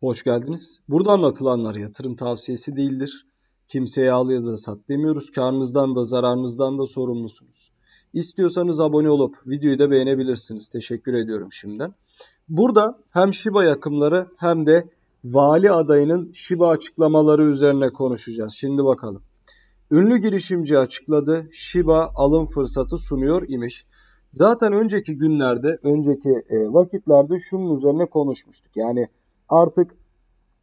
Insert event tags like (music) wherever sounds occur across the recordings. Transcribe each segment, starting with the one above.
Hoş geldiniz. Burada anlatılanlar yatırım tavsiyesi değildir. Kimseye al ya da sat demiyoruz. Karnınızdan da zararınızdan da sorumlusunuz. İstiyorsanız abone olup videoyu da beğenebilirsiniz. Teşekkür ediyorum şimdiden. Burada hem Shiba yakımları hem de vali adayının Shiba açıklamaları üzerine konuşacağız. Şimdi bakalım. Ünlü girişimci açıkladı. Shiba alım fırsatı sunuyor imiş. Zaten önceki günlerde, önceki e, vakitlerde şunun üzerine konuşmuştuk. Yani artık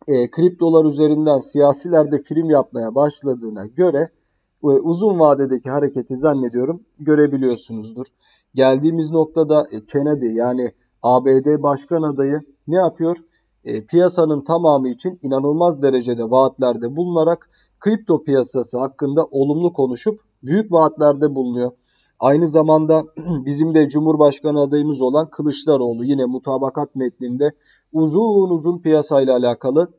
e, kriptolar üzerinden siyasilerde prim yapmaya başladığına göre e, uzun vadedeki hareketi zannediyorum görebiliyorsunuzdur. Geldiğimiz noktada e, Kennedy yani ABD başkan adayı ne yapıyor? E, piyasanın tamamı için inanılmaz derecede vaatlerde bulunarak kripto piyasası hakkında olumlu konuşup büyük vaatlerde bulunuyor. Aynı zamanda (clears throat) bizim de Cumhurbaşkanı adayımız olan Kılıçdaroğlu yine mutabakat metninde uzun uzun piyasayla alakalı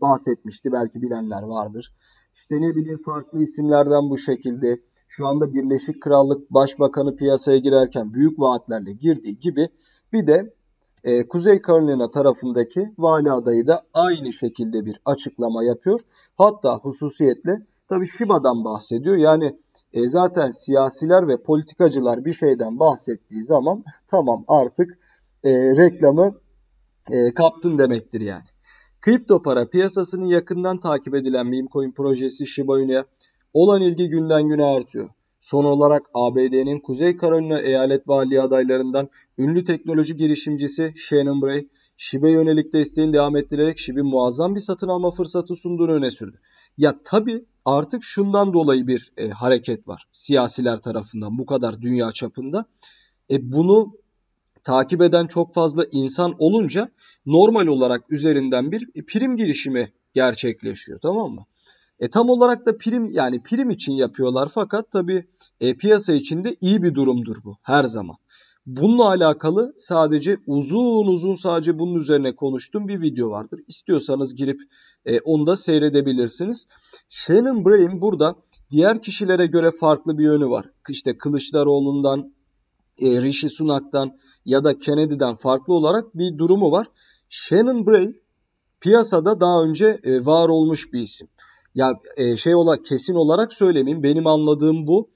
bahsetmişti. Belki bilenler vardır. İşte ne bileyim farklı isimlerden bu şekilde şu anda Birleşik Krallık Başbakanı piyasaya girerken büyük vaatlerle girdiği gibi bir de e, Kuzey Carolina tarafındaki vali adayı da aynı şekilde bir açıklama yapıyor. Hatta hususiyetle tabi Şiba'dan bahsediyor. Yani e zaten siyasiler ve politikacılar bir şeyden bahsettiği zaman tamam artık e, reklamı e, kaptın demektir yani. Kripto para piyasasının yakından takip edilen meme projesi Shiba Inu'ya olan ilgi günden güne artıyor. Son olarak ABD'nin Kuzey Carolina eyalet vali adaylarından ünlü teknoloji girişimcisi Shannon Bray Şibe yönelik desteğin devam ettirilerek şibe muazzam bir satın alma fırsatı sunduğunu öne sürdü. Ya tabii artık şundan dolayı bir e, hareket var siyasiler tarafından bu kadar dünya çapında. E, bunu takip eden çok fazla insan olunca normal olarak üzerinden bir e, prim girişimi gerçekleşiyor tamam mı? E tam olarak da prim yani prim için yapıyorlar fakat tabii e, piyasa içinde iyi bir durumdur bu her zaman. Bununla alakalı sadece uzun uzun sadece bunun üzerine konuştuğum bir video vardır. İstiyorsanız girip e, onu da seyredebilirsiniz. Shannon Bray'in burada diğer kişilere göre farklı bir yönü var. İşte Kılıçdaroğlu'ndan, e, Rishi Sunak'tan ya da Kennedy'den farklı olarak bir durumu var. Shannon Bray piyasada daha önce e, var olmuş bir isim. Ya e, şey ola kesin olarak söylemeyeyim. Benim anladığım bu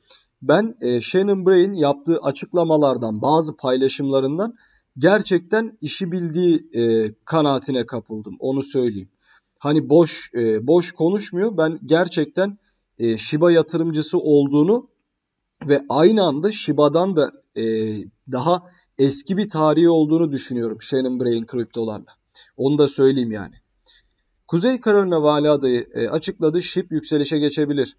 ben e, Shannon Bray'in yaptığı açıklamalardan, bazı paylaşımlarından gerçekten işi bildiği e, kanaatine kapıldım. Onu söyleyeyim. Hani boş e, boş konuşmuyor. Ben gerçekten e, Shiba yatırımcısı olduğunu ve aynı anda Shiba'dan da e, daha eski bir tarihi olduğunu düşünüyorum Shannon Bray'in kriptolarla. Onu da söyleyeyim yani. Kuzey Carolina Vali adayı e, açıkladı. Şip yükselişe geçebilir.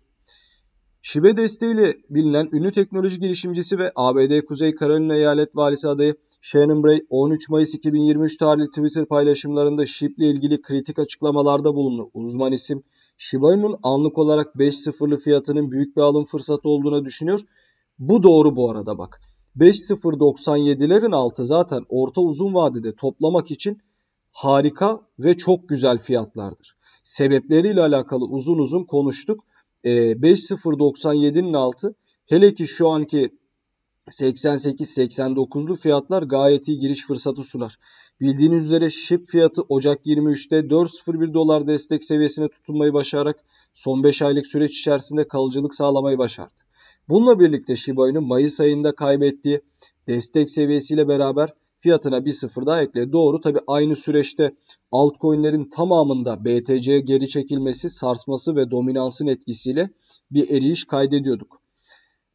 Şive desteğiyle bilinen ünlü teknoloji girişimcisi ve ABD Kuzey Carolina Eyalet Valisi adayı Shannon Bray 13 Mayıs 2023 tarihli Twitter paylaşımlarında ile ilgili kritik açıklamalarda bulundu. Uzman isim Shiba Inu'nun anlık olarak 5.0'lı fiyatının büyük bir alım fırsatı olduğuna düşünüyor. Bu doğru bu arada bak. 5.097'lerin altı zaten orta uzun vadede toplamak için harika ve çok güzel fiyatlardır. Sebepleriyle alakalı uzun uzun konuştuk. 5.097'nin ee, altı hele ki şu anki 88-89'lu fiyatlar gayet iyi giriş fırsatı sunar. Bildiğiniz üzere SHIB fiyatı Ocak 23'te 4.01 dolar destek seviyesine tutunmayı başararak son 5 aylık süreç içerisinde kalıcılık sağlamayı başardı. Bununla birlikte Shiba Inu Mayıs ayında kaybettiği destek seviyesiyle beraber fiyatına bir sıfır daha ekle. Doğru tabi aynı süreçte altcoin'lerin tamamında BTC geri çekilmesi, sarsması ve dominansın etkisiyle bir eriyiş kaydediyorduk.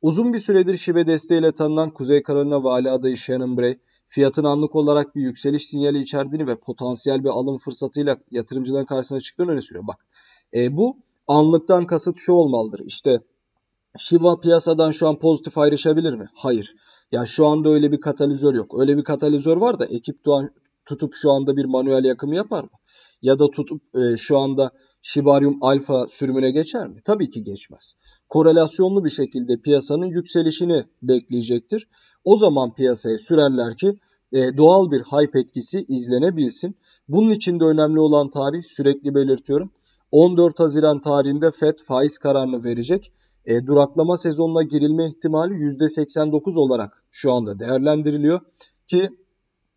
Uzun bir süredir şive desteğiyle tanınan Kuzey Karolina vali adayı Shannon Bray, fiyatın anlık olarak bir yükseliş sinyali içerdiğini ve potansiyel bir alım fırsatıyla yatırımcıların karşısına çıktığını öne sürüyor. Bak e, bu anlıktan kasıt şu olmalıdır. İşte Shiba piyasadan şu an pozitif ayrışabilir mi? Hayır. Ya şu anda öyle bir katalizör yok. Öyle bir katalizör var da ekip Doğan tutup şu anda bir manuel yakımı yapar mı? Ya da tutup e, şu anda Şibaryum alfa sürümüne geçer mi? Tabii ki geçmez. Korelasyonlu bir şekilde piyasanın yükselişini bekleyecektir. O zaman piyasaya sürerler ki e, doğal bir hype etkisi izlenebilsin. Bunun için de önemli olan tarih sürekli belirtiyorum. 14 Haziran tarihinde FED faiz kararını verecek e, duraklama sezonuna girilme ihtimali %89 olarak şu anda değerlendiriliyor ki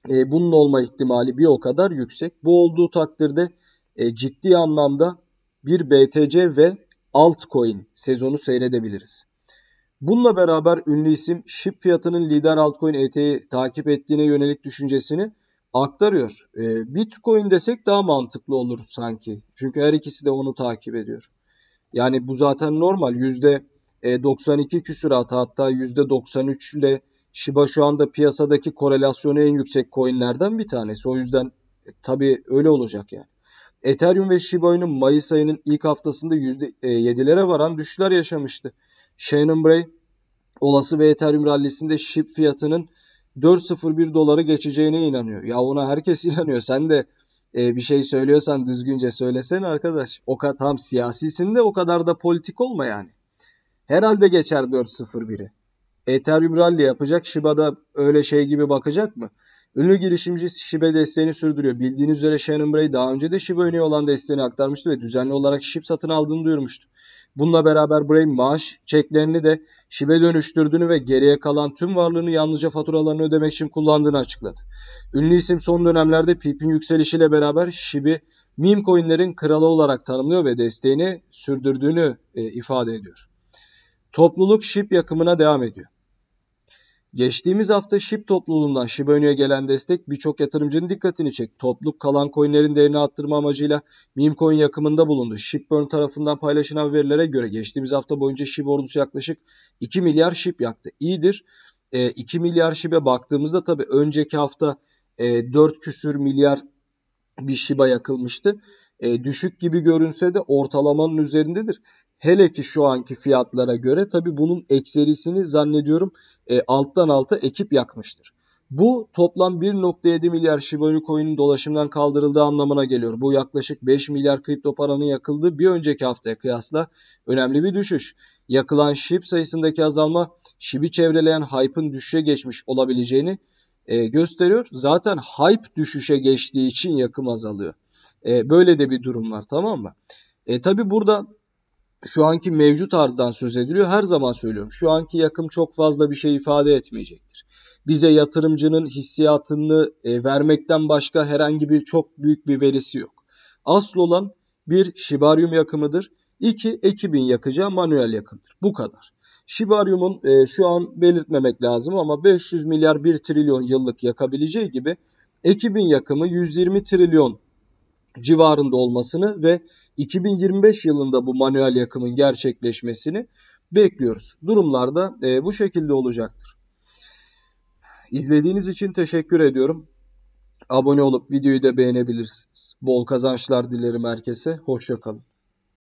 e, bunun olma ihtimali bir o kadar yüksek. Bu olduğu takdirde e, ciddi anlamda bir BTC ve altcoin sezonu seyredebiliriz. Bununla beraber ünlü isim SHIB fiyatının lider altcoin ETH'i takip ettiğine yönelik düşüncesini aktarıyor. E, Bitcoin desek daha mantıklı olur sanki. Çünkü her ikisi de onu takip ediyor. Yani bu zaten normal. yüzde %92 e, küsuratı hatta yüzde %93 ile Shiba şu anda piyasadaki korelasyonu en yüksek coinlerden bir tanesi. O yüzden e, tabii öyle olacak yani. Ethereum ve Shiba'nın Mayıs ayının ilk haftasında yüzde %7'lere e, varan düşüşler yaşamıştı. Shannon Bray olası ve Ethereum rallisinde SHIB fiyatının 4.01 doları geçeceğine inanıyor. Ya ona herkes (laughs) inanıyor. Sen de e, bir şey söylüyorsan düzgünce söylesene arkadaş. O kadar tam siyasisin de o kadar da politik olma yani. Herhalde geçer 4-0-1'i. Ethereum Rally yapacak. Shiba'da öyle şey gibi bakacak mı? Ünlü girişimci Shiba desteğini sürdürüyor. Bildiğiniz üzere Shannon Bray daha önce de Shiba Inu'ya olan desteğini aktarmıştı ve düzenli olarak Shiba satın aldığını duyurmuştu. Bununla beraber Bray maaş çeklerini de Shiba dönüştürdüğünü ve geriye kalan tüm varlığını yalnızca faturalarını ödemek için kullandığını açıkladı. Ünlü isim son dönemlerde Pip'in yükselişiyle beraber Shiba meme coinlerin kralı olarak tanımlıyor ve desteğini sürdürdüğünü e, ifade ediyor. Topluluk Shiba yakımına devam ediyor. Geçtiğimiz hafta SHIB topluluğundan Shiboni'ye gelen destek birçok yatırımcının dikkatini çekti. Topluluk kalan coinlerin değerini arttırma amacıyla meme coin yakımında bulundu. Shibburn tarafından paylaşılan verilere göre geçtiğimiz hafta boyunca SHIB ordusu yaklaşık 2 milyar SHIB yaktı. İyidir. E, 2 milyar SHIB'e baktığımızda tabii önceki hafta e, 4 küsür milyar bir Shiba yakılmıştı e, düşük gibi görünse de ortalamanın üzerindedir. Hele ki şu anki fiyatlara göre tabi bunun ekserisini zannediyorum e, alttan alta ekip yakmıştır. Bu toplam 1.7 milyar Shiba Inu coin'in dolaşımdan kaldırıldığı anlamına geliyor. Bu yaklaşık 5 milyar kripto paranın yakıldığı bir önceki haftaya kıyasla önemli bir düşüş. Yakılan SHIB sayısındaki azalma SHIB'i çevreleyen hype'ın düşüşe geçmiş olabileceğini e, gösteriyor. Zaten hype düşüşe geçtiği için yakım azalıyor. E, böyle de bir durum var tamam mı? E, tabi burada şu anki mevcut arzdan söz ediliyor. Her zaman söylüyorum. Şu anki yakım çok fazla bir şey ifade etmeyecektir. Bize yatırımcının hissiyatını e, vermekten başka herhangi bir çok büyük bir verisi yok. Asıl olan bir şibaryum yakımıdır. İki ekibin yakacağı manuel yakımdır. Bu kadar. Şibaryumun e, şu an belirtmemek lazım ama 500 milyar 1 trilyon yıllık yakabileceği gibi ekibin yakımı 120 trilyon civarında olmasını ve 2025 yılında bu manuel yakımın gerçekleşmesini bekliyoruz. Durumlarda e, bu şekilde olacaktır. İzlediğiniz için teşekkür ediyorum. Abone olup videoyu da beğenebilirsiniz. Bol kazançlar dilerim herkese. Hoşçakalın.